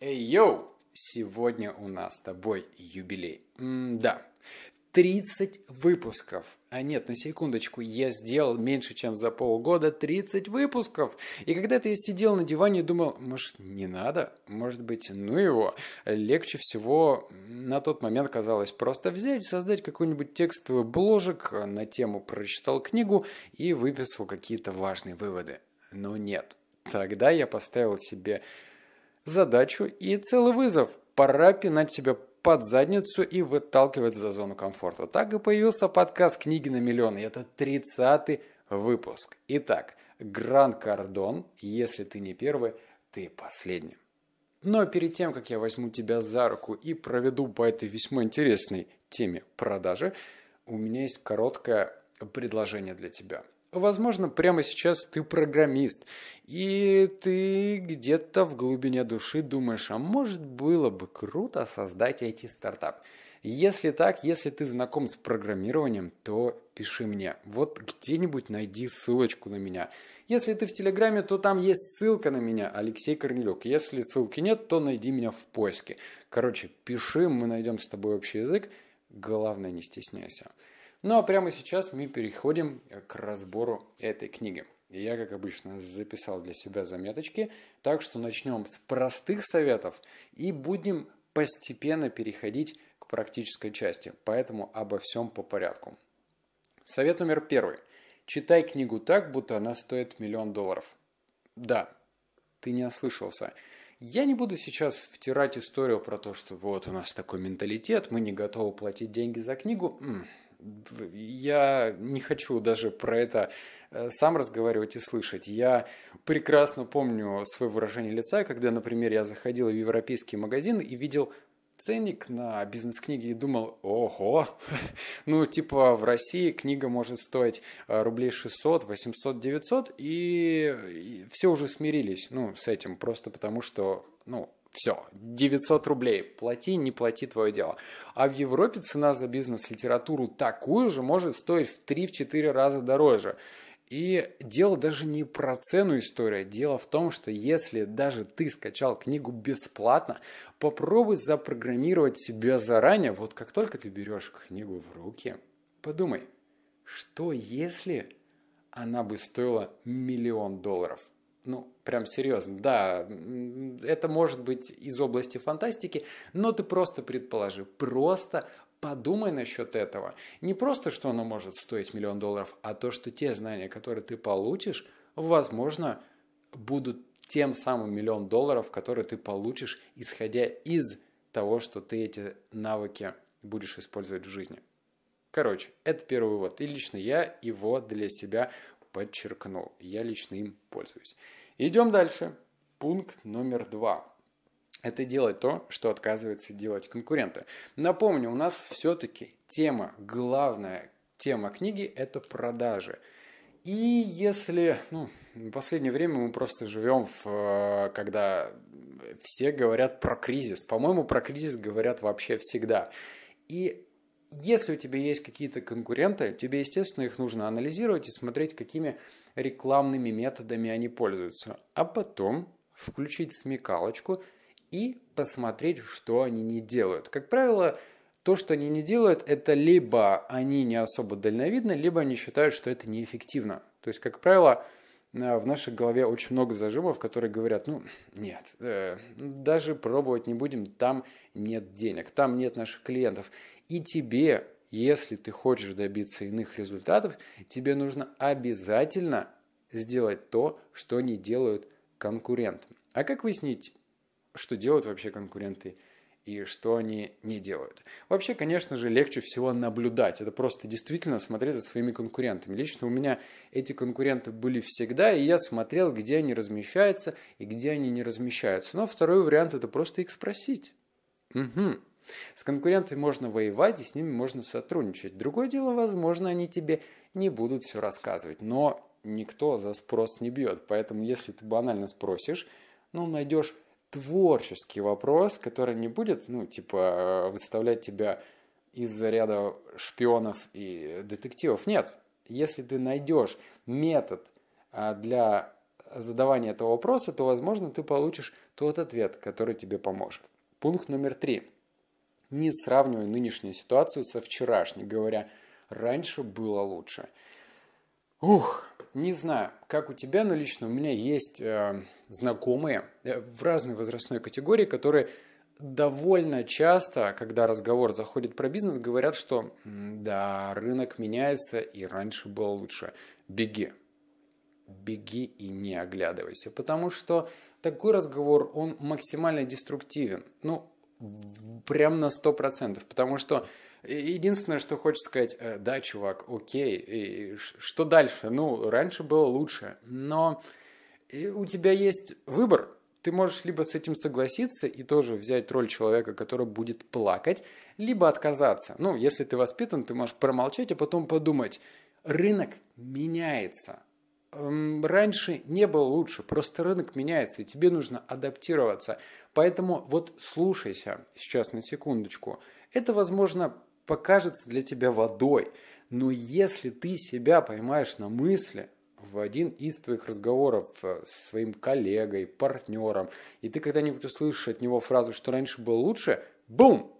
Эй, йоу! Сегодня у нас с тобой юбилей. М да, 30 выпусков. А нет, на секундочку, я сделал меньше, чем за полгода 30 выпусков. И когда-то я сидел на диване и думал, может, не надо? Может быть, ну его? Легче всего на тот момент казалось просто взять, создать какой-нибудь текстовый бложек на тему «Прочитал книгу» и выписал какие-то важные выводы. Но нет. Тогда я поставил себе задачу и целый вызов. Пора пинать себя под задницу и выталкивать за зону комфорта. Так и появился подкаст «Книги на миллион», и это 30-й выпуск. Итак, Гран Кардон, если ты не первый, ты последний. Но перед тем, как я возьму тебя за руку и проведу по этой весьма интересной теме продажи, у меня есть короткое предложение для тебя – Возможно, прямо сейчас ты программист, и ты где-то в глубине души думаешь, а может было бы круто создать IT-стартап. Если так, если ты знаком с программированием, то пиши мне. Вот где-нибудь найди ссылочку на меня. Если ты в Телеграме, то там есть ссылка на меня, Алексей Корнелюк. Если ссылки нет, то найди меня в поиске. Короче, пиши, мы найдем с тобой общий язык. Главное, не стесняйся. Ну а прямо сейчас мы переходим к разбору этой книги. я, как обычно, записал для себя заметочки, так что начнем с простых советов и будем постепенно переходить к практической части, поэтому обо всем по порядку. Совет номер первый. Читай книгу так, будто она стоит миллион долларов. Да, ты не ослышался. Я не буду сейчас втирать историю про то, что вот у нас такой менталитет, мы не готовы платить деньги за книгу. Я не хочу даже про это э, сам разговаривать и слышать. Я прекрасно помню свое выражение лица, когда, например, я заходил в европейский магазин и видел ценник на бизнес-книги и думал, ого, ну типа в России книга может стоить э, рублей 600, 800, 900, и, и все уже смирились, ну, с этим, просто потому что, ну, все, 900 рублей, плати, не плати, твое дело. А в Европе цена за бизнес-литературу такую же может стоить в 3-4 раза дороже. И дело даже не про цену история, дело в том, что если даже ты скачал книгу бесплатно, попробуй запрограммировать себя заранее, вот как только ты берешь книгу в руки, подумай, что если она бы стоила миллион долларов – ну, прям серьезно, да, это может быть из области фантастики, но ты просто предположи, просто подумай насчет этого. Не просто, что оно может стоить миллион долларов, а то, что те знания, которые ты получишь, возможно, будут тем самым миллион долларов, которые ты получишь, исходя из того, что ты эти навыки будешь использовать в жизни. Короче, это первый вывод. И лично я его для себя подчеркнул. Я лично им пользуюсь. Идем дальше. Пункт номер два. Это делать то, что отказывается делать конкуренты. Напомню, у нас все-таки тема, главная тема книги – это продажи. И если, ну, в последнее время мы просто живем в, э, когда все говорят про кризис. По-моему, про кризис говорят вообще всегда. И если у тебя есть какие-то конкуренты, тебе, естественно, их нужно анализировать и смотреть, какими рекламными методами они пользуются. А потом включить смекалочку и посмотреть, что они не делают. Как правило, то, что они не делают, это либо они не особо дальновидны, либо они считают, что это неэффективно. То есть, как правило, Э, в нашей голове очень много зажимов, которые говорят, ну нет, э, даже пробовать не будем, там нет денег, там нет наших клиентов. И тебе, если ты хочешь добиться иных результатов, тебе нужно обязательно сделать то, что не делают конкуренты. А как выяснить, что делают вообще конкуренты и что они не делают. Вообще, конечно же, легче всего наблюдать. Это просто действительно смотреть за своими конкурентами. Лично у меня эти конкуренты были всегда, и я смотрел, где они размещаются и где они не размещаются. Но второй вариант – это просто их спросить. Угу. С конкурентами можно воевать, и с ними можно сотрудничать. Другое дело, возможно, они тебе не будут все рассказывать. Но никто за спрос не бьет. Поэтому, если ты банально спросишь, ну, найдешь творческий вопрос, который не будет, ну, типа, э, выставлять тебя из ряда шпионов и детективов. Нет, если ты найдешь метод а, для задавания этого вопроса, то, возможно, ты получишь тот ответ, который тебе поможет. Пункт номер три. Не сравнивай нынешнюю ситуацию со вчерашней, говоря, раньше было лучше. Ух, не знаю, как у тебя, но лично у меня есть э, знакомые э, в разной возрастной категории, которые довольно часто, когда разговор заходит про бизнес, говорят, что да, рынок меняется и раньше было лучше. Беги. Беги и не оглядывайся, потому что такой разговор, он максимально деструктивен. Ну, прям на 100%, потому что Единственное, что хочется сказать, э, да, чувак, окей, и что дальше? Ну, раньше было лучше, но э, у тебя есть выбор. Ты можешь либо с этим согласиться и тоже взять роль человека, который будет плакать, либо отказаться. Ну, если ты воспитан, ты можешь промолчать, а потом подумать, рынок меняется. Эм, раньше не было лучше, просто рынок меняется, и тебе нужно адаптироваться. Поэтому вот слушайся сейчас на секундочку. Это, возможно, покажется для тебя водой. Но если ты себя поймаешь на мысли, в один из твоих разговоров э, с своим коллегой, партнером, и ты когда-нибудь услышишь от него фразу, что раньше было лучше, бум!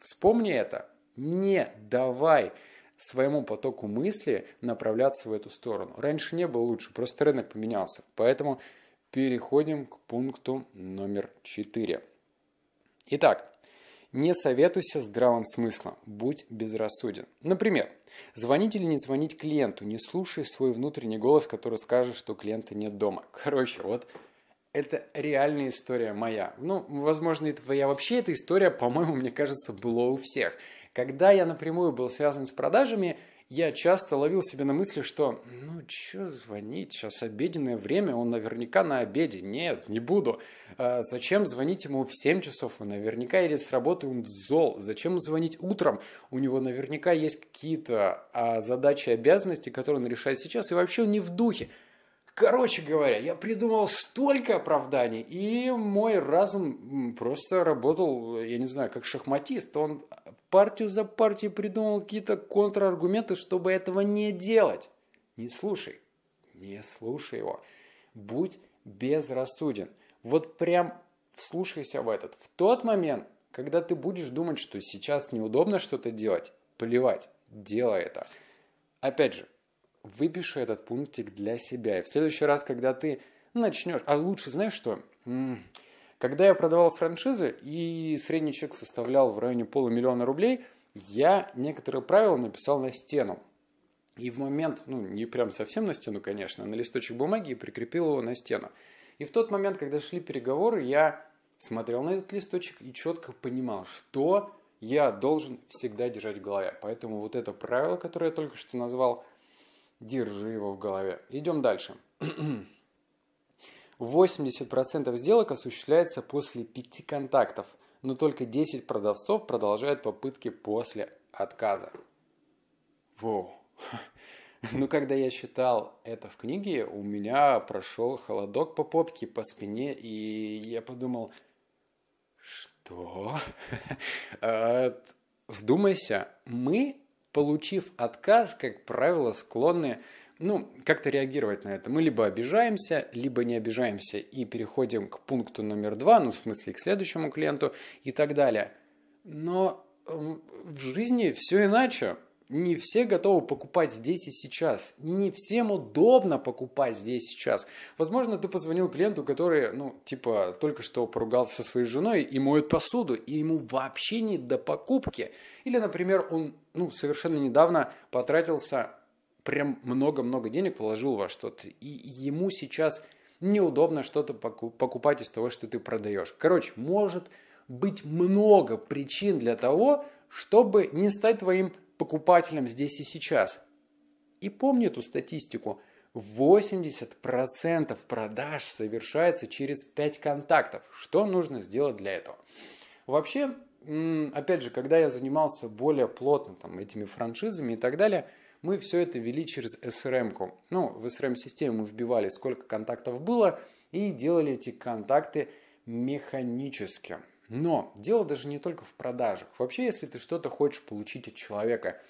Вспомни это. Не давай своему потоку мысли направляться в эту сторону. Раньше не было лучше, просто рынок поменялся. Поэтому переходим к пункту номер четыре. Итак, не советуйся здравым смыслом, будь безрассуден. Например, звонить или не звонить клиенту, не слушай свой внутренний голос, который скажет, что клиента нет дома. Короче, вот это реальная история моя. Ну, возможно, и твоя. Вообще, эта история, по-моему, мне кажется, была у всех. Когда я напрямую был связан с продажами, я часто ловил себя на мысли, что ну чё звонить, сейчас обеденное время, он наверняка на обеде. Нет, не буду. А зачем звонить ему в 7 часов? Он наверняка едет с работы, он зол. Зачем звонить утром? У него наверняка есть какие-то а, задачи, обязанности, которые он решает сейчас, и вообще он не в духе. Короче говоря, я придумал столько оправданий, и мой разум просто работал, я не знаю, как шахматист. Он партию за партией придумал какие-то контраргументы, чтобы этого не делать. Не слушай. Не слушай его. Будь безрассуден. Вот прям вслушайся в этот. В тот момент, когда ты будешь думать, что сейчас неудобно что-то делать, плевать, делай это. Опять же, выпиши этот пунктик для себя. И в следующий раз, когда ты начнешь... А лучше, знаешь что? М -м, когда я продавал франшизы и средний чек составлял в районе полумиллиона рублей, я некоторые правила написал на стену. И в момент, ну не прям совсем на стену, конечно, а на листочек бумаги и прикрепил его на стену. И в тот момент, когда шли переговоры, я смотрел на этот листочек и четко понимал, что я должен всегда держать в голове. Поэтому вот это правило, которое я только что назвал, держи его в голове. Идем дальше. 80% сделок осуществляется после пяти контактов, но только 10 продавцов продолжают попытки после отказа. Воу. Ну, когда я читал это в книге, у меня прошел холодок по попке, по спине, и я подумал, что? А, вдумайся, мы, получив отказ, как правило, склонны ну, как-то реагировать на это. Мы либо обижаемся, либо не обижаемся и переходим к пункту номер два, ну, в смысле, к следующему клиенту и так далее. Но эм, в жизни все иначе. Не все готовы покупать здесь и сейчас. Не всем удобно покупать здесь и сейчас. Возможно, ты позвонил клиенту, который, ну, типа, только что поругался со своей женой и моет посуду, и ему вообще не до покупки. Или, например, он, ну, совершенно недавно потратился прям много-много денег вложил во что-то, и ему сейчас неудобно что-то покупать из того, что ты продаешь. Короче, может быть много причин для того, чтобы не стать твоим покупателем здесь и сейчас. И помни эту статистику. 80% продаж совершается через 5 контактов. Что нужно сделать для этого? Вообще, опять же, когда я занимался более плотно там, этими франшизами и так далее – мы все это вели через SRM-ку. Ну, в SRM-систему мы вбивали, сколько контактов было, и делали эти контакты механически. Но дело даже не только в продажах. Вообще, если ты что-то хочешь получить от человека,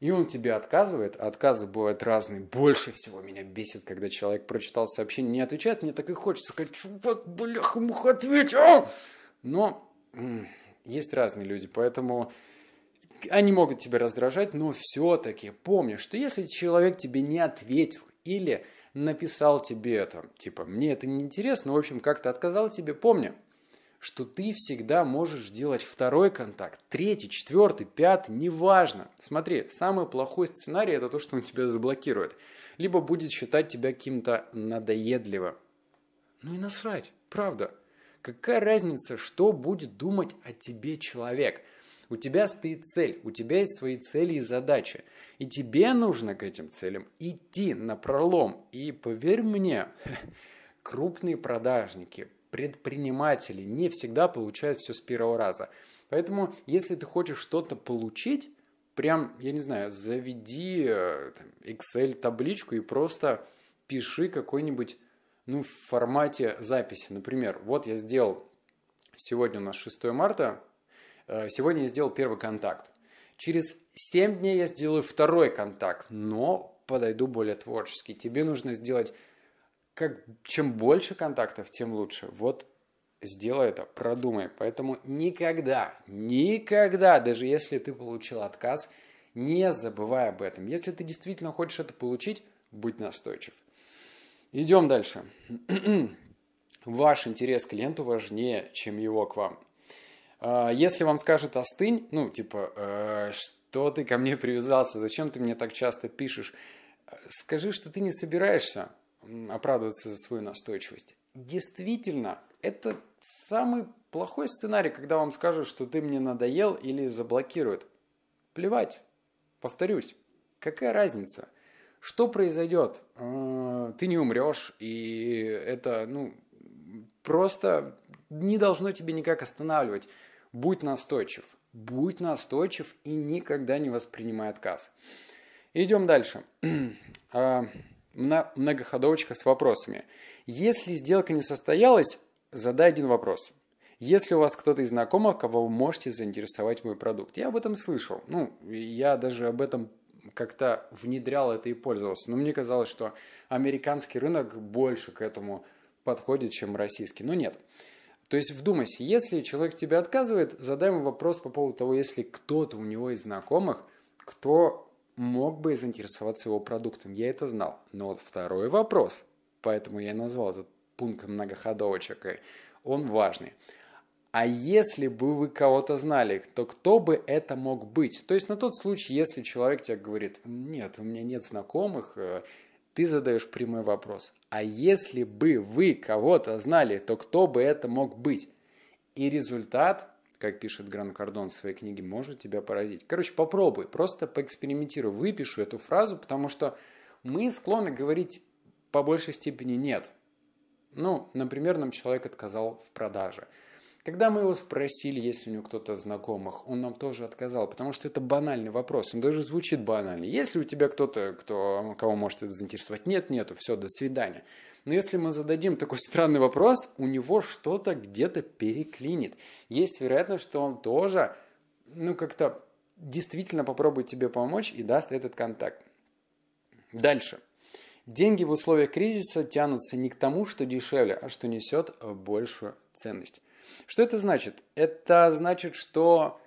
и он тебе отказывает, а отказы бывают разные. Больше всего меня бесит, когда человек прочитал сообщение, не отвечает, мне так и хочется сказать, чувак, бляха, муха, ответь! А! Но м- есть разные люди, поэтому они могут тебя раздражать, но все-таки помни, что если человек тебе не ответил или написал тебе это, типа, мне это не интересно, в общем, как-то отказал тебе, помни, что ты всегда можешь делать второй контакт, третий, четвертый, пятый, неважно. Смотри, самый плохой сценарий – это то, что он тебя заблокирует. Либо будет считать тебя каким-то надоедливым. Ну и насрать, правда. Какая разница, что будет думать о тебе человек – у тебя стоит цель, у тебя есть свои цели и задачи. И тебе нужно к этим целям идти на пролом. И поверь мне, крупные продажники, предприниматели не всегда получают все с первого раза. Поэтому, если ты хочешь что-то получить, прям, я не знаю, заведи э, Excel-табличку и просто пиши какой-нибудь, ну, в формате записи. Например, вот я сделал сегодня у нас 6 марта, Э, сегодня я сделал первый контакт. Через 7 дней я сделаю второй контакт, но подойду более творчески. Тебе нужно сделать, как, чем больше контактов, тем лучше. Вот сделай это, продумай. Поэтому никогда, никогда, даже если ты получил отказ, не забывай об этом. Если ты действительно хочешь это получить, будь настойчив. Идем дальше. Ваш интерес к клиенту важнее, чем его к вам. А, если вам скажут остынь, ну, типа, «Э, что ты ко мне привязался, зачем ты мне так часто пишешь, скажи, что ты не собираешься оправдываться за свою настойчивость. Действительно, это самый плохой сценарий, когда вам скажут, что ты мне надоел или заблокируют. Плевать. Повторюсь, какая разница? Что произойдет? Э, ты не умрешь, и это, ну, просто не должно тебе никак останавливать. Будь настойчив. Будь настойчив и никогда не воспринимай отказ. Идем дальше. А, многоходовочка с вопросами. Если сделка не состоялась, задай один вопрос. Если у вас кто-то из знакомых, кого вы можете заинтересовать мой продукт. Я об этом слышал. Ну, я даже об этом как-то внедрял это и пользовался. Но мне казалось, что американский рынок больше к этому подходит, чем российский. Но нет. Нет. То есть вдумайся, если человек тебе отказывает, задай ему вопрос по поводу того, если кто-то у него из знакомых, кто мог бы заинтересоваться его продуктом. Я это знал. Но вот второй вопрос, поэтому я назвал этот пункт многоходовочек, он важный. А если бы вы кого-то знали, то кто бы это мог быть? То есть на тот случай, если человек тебе говорит, нет, у меня нет знакомых, э, ты задаешь прямой вопрос. А если бы вы кого-то знали, то кто бы это мог быть? И результат, как пишет Гран Кардон в своей книге, может тебя поразить. Короче, попробуй, просто поэкспериментируй, выпишу эту фразу, потому что мы склонны говорить по большей степени «нет». Ну, например, нам человек отказал в продаже – когда мы его спросили, есть у него кто-то знакомых, он нам тоже отказал, потому что это банальный вопрос, он даже звучит банально. Если у тебя кто-то, кто, кого может это заинтересовать? Нет, нету, все, до свидания. Но если мы зададим такой странный вопрос, у него что-то где-то переклинит. Есть вероятность, что он тоже, ну, как-то действительно попробует тебе помочь и даст этот контакт. Дальше. Деньги в условиях кризиса тянутся не к тому, что дешевле, а что несет большую ценность. Что это значит? Это значит, что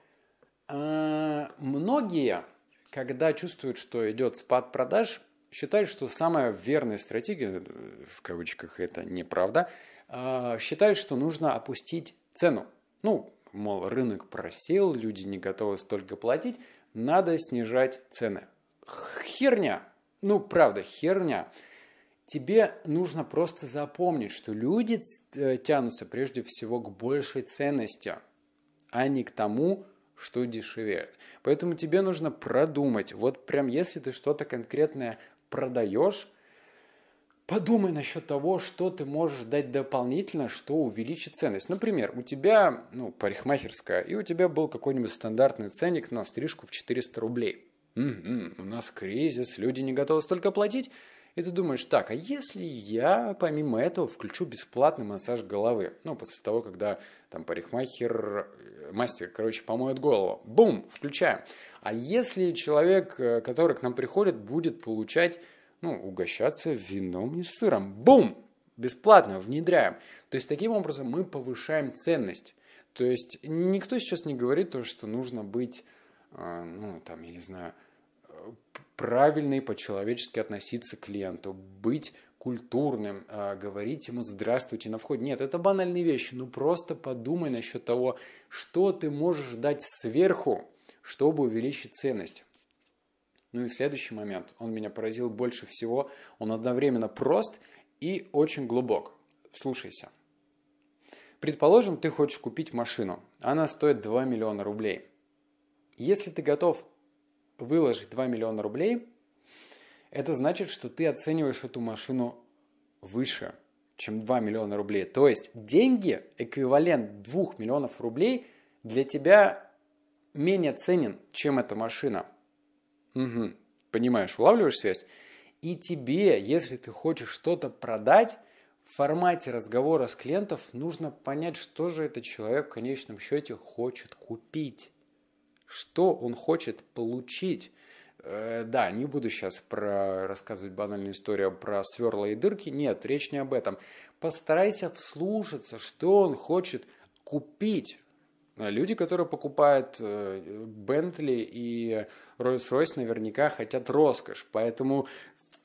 э, многие, когда чувствуют, что идет спад продаж, считают, что самая верная стратегия, в кавычках это неправда, э, считают, что нужно опустить цену. Ну, мол, рынок просел, люди не готовы столько платить, надо снижать цены. Херня. Ну, правда, херня тебе нужно просто запомнить, что люди э, тянутся прежде всего к большей ценности, а не к тому, что дешевеет. Поэтому тебе нужно продумать. Вот прям если ты что-то конкретное продаешь, подумай насчет того, что ты можешь дать дополнительно, что увеличит ценность. Например, у тебя ну, парикмахерская, и у тебя был какой-нибудь стандартный ценник на стрижку в 400 рублей. у нас кризис, люди не готовы столько платить. И ты думаешь, так, а если я помимо этого включу бесплатный массаж головы? Ну, после того, когда там парикмахер, э, мастер, короче, помоет голову. Бум, включаем. А если человек, э, который к нам приходит, будет получать, ну, угощаться вином и сыром? Бум, бесплатно внедряем. То есть таким образом мы повышаем ценность. То есть никто сейчас не говорит то, что нужно быть, э, ну, там, я не знаю, правильно и по-человечески относиться к клиенту, быть культурным, а, говорить ему «здравствуйте» на входе. Нет, это банальные вещи, но ну, просто подумай насчет того, что ты можешь дать сверху, чтобы увеличить ценность. Ну и следующий момент, он меня поразил больше всего, он одновременно прост и очень глубок. Слушайся. Предположим, ты хочешь купить машину, она стоит 2 миллиона рублей. Если ты готов выложить 2 миллиона рублей, это значит, что ты оцениваешь эту машину выше, чем 2 миллиона рублей. То есть деньги, эквивалент 2 миллионов рублей, для тебя менее ценен, чем эта машина. Угу. Понимаешь, улавливаешь связь? И тебе, если ты хочешь что-то продать, в формате разговора с клиентов нужно понять, что же этот человек в конечном счете хочет купить что он хочет получить. Э, да, не буду сейчас про рассказывать банальную историю про сверла и дырки. Нет, речь не об этом. Постарайся вслушаться, что он хочет купить. Э, люди, которые покупают э, Бентли и Ройс Ройс, наверняка хотят роскошь. Поэтому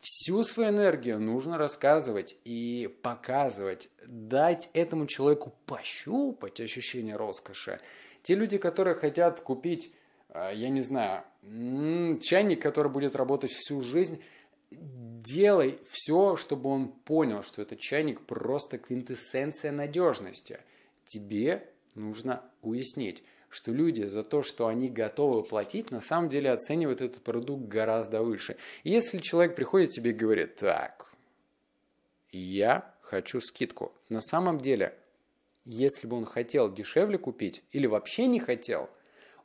всю свою энергию нужно рассказывать и показывать, дать этому человеку пощупать ощущение роскоши те люди, которые хотят купить, э, я не знаю, чайник, который будет работать всю жизнь, делай все, чтобы он понял, что этот чайник просто квинтэссенция надежности. Тебе нужно уяснить, что люди за то, что они готовы платить, на самом деле оценивают этот продукт гораздо выше. И если человек приходит тебе и говорит, так, я хочу скидку. На самом деле если бы он хотел дешевле купить или вообще не хотел,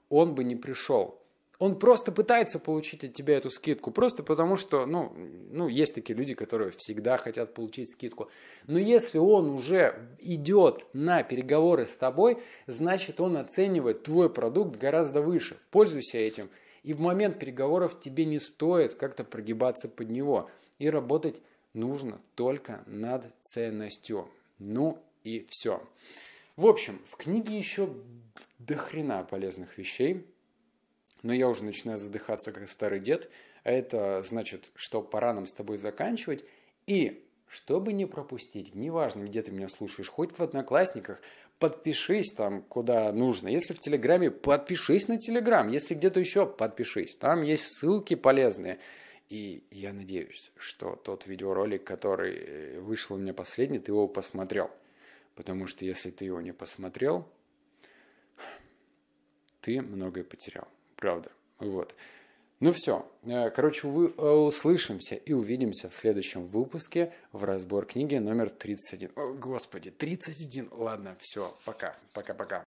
он бы не пришел. Он просто пытается получить от тебя эту скидку, просто потому что, ну, ну, есть такие люди, которые всегда хотят получить скидку. Но если он уже идет на переговоры с тобой, значит, он оценивает твой продукт гораздо выше. Пользуйся этим. И в момент переговоров тебе не стоит как-то прогибаться под него. И работать нужно только над ценностью. Ну и все. В общем, в книге еще до хрена полезных вещей, но я уже начинаю задыхаться, как старый дед, а это значит, что пора нам с тобой заканчивать, и чтобы не пропустить, неважно, где ты меня слушаешь, хоть в Одноклассниках, подпишись там, куда нужно. Если в Телеграме, подпишись на Телеграм. Если где-то еще, подпишись. Там есть ссылки полезные. И я надеюсь, что тот видеоролик, который э, вышел у меня последний, ты его посмотрел. Потому что если ты его не посмотрел, ты многое потерял. Правда. Вот. Ну все. Э, короче, вы э, услышимся и увидимся в следующем выпуске в разбор книги номер 31. О, господи, 31. Ладно, все. Пока. Пока-пока.